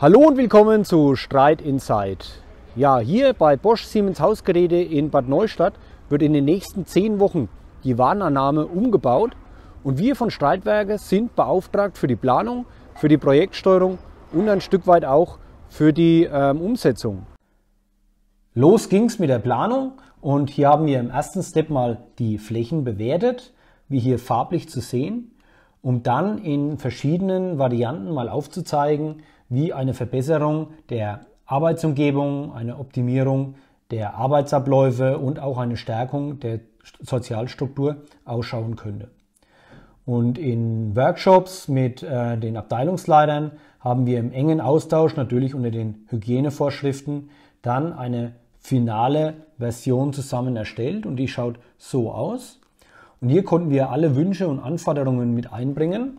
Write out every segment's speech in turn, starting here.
Hallo und willkommen zu Streit Inside. Ja, hier bei Bosch Siemens Hausgeräte in Bad Neustadt wird in den nächsten zehn Wochen die Warnannahme umgebaut und wir von Streitwerke sind beauftragt für die Planung, für die Projektsteuerung und ein Stück weit auch für die ähm, Umsetzung. Los ging's mit der Planung und hier haben wir im ersten Step mal die Flächen bewertet, wie hier farblich zu sehen, um dann in verschiedenen Varianten mal aufzuzeigen, wie eine Verbesserung der Arbeitsumgebung, eine Optimierung der Arbeitsabläufe und auch eine Stärkung der Sozialstruktur ausschauen könnte. Und in Workshops mit äh, den Abteilungsleitern haben wir im engen Austausch, natürlich unter den Hygienevorschriften, dann eine finale Version zusammen erstellt und die schaut so aus. Und hier konnten wir alle Wünsche und Anforderungen mit einbringen.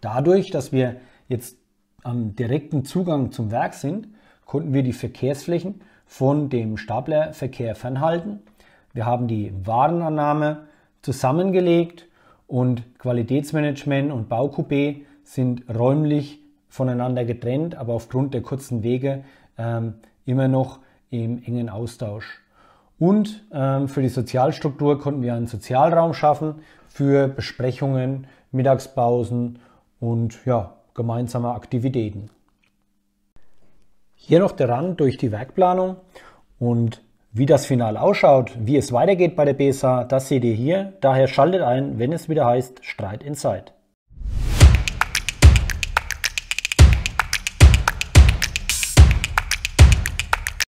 Dadurch, dass wir jetzt am direkten Zugang zum Werk sind, konnten wir die Verkehrsflächen von dem Staplerverkehr fernhalten. Wir haben die Warenannahme zusammengelegt und Qualitätsmanagement und Baucoupé sind räumlich voneinander getrennt, aber aufgrund der kurzen Wege ähm, immer noch im engen Austausch. Und ähm, für die Sozialstruktur konnten wir einen Sozialraum schaffen für Besprechungen, Mittagspausen und ja, gemeinsamer Aktivitäten. Hier noch der Rand durch die Werkplanung und wie das Final ausschaut, wie es weitergeht bei der BSA, das seht ihr hier. Daher schaltet ein, wenn es wieder heißt Streit in Zeit.